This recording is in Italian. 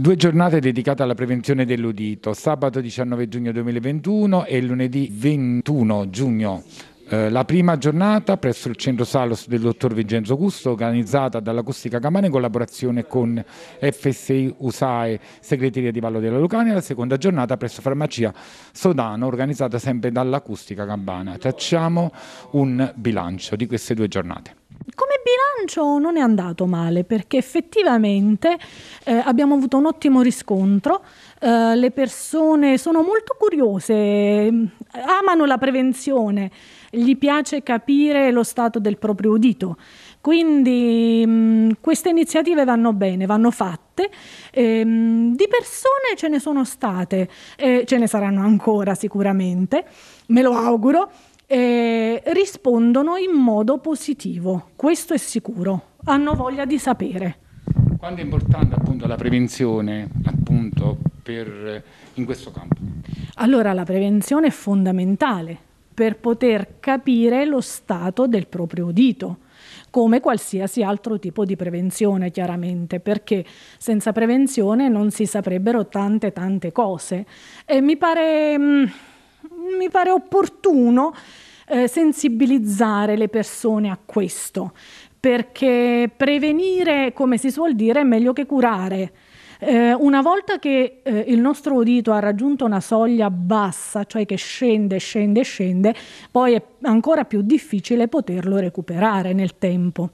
Due giornate dedicate alla prevenzione dell'udito, sabato 19 giugno 2021 e lunedì 21 giugno eh, la prima giornata presso il centro Salos del dottor Vincenzo Gusto, organizzata dall'Acustica Camana in collaborazione con FSI USAE, segreteria di Vallo della Lucania, la seconda giornata presso Farmacia Sodano, organizzata sempre dall'Acustica Campana. Tracciamo un bilancio di queste due giornate bilancio non è andato male perché effettivamente eh, abbiamo avuto un ottimo riscontro, eh, le persone sono molto curiose, mm, amano la prevenzione, gli piace capire lo stato del proprio udito. Quindi mh, mm, queste iniziative vanno bene, vanno fatte. Ehm, di persone ce ne sono state, eh, ce ne saranno ancora sicuramente, me lo auguro eh, rispondono in modo positivo, questo è sicuro, hanno voglia di sapere. Quanto è importante appunto la prevenzione appunto, per, in questo campo? Allora la prevenzione è fondamentale per poter capire lo stato del proprio udito come qualsiasi altro tipo di prevenzione chiaramente, perché senza prevenzione non si saprebbero tante tante cose. E mi pare... Mh, mm, mi pare opportuno eh, sensibilizzare le persone a questo, perché prevenire, come si suol dire, è meglio che curare. Eh, una volta che eh, il nostro udito ha raggiunto una soglia bassa, cioè che scende, scende, scende, poi è ancora più difficile poterlo recuperare nel tempo.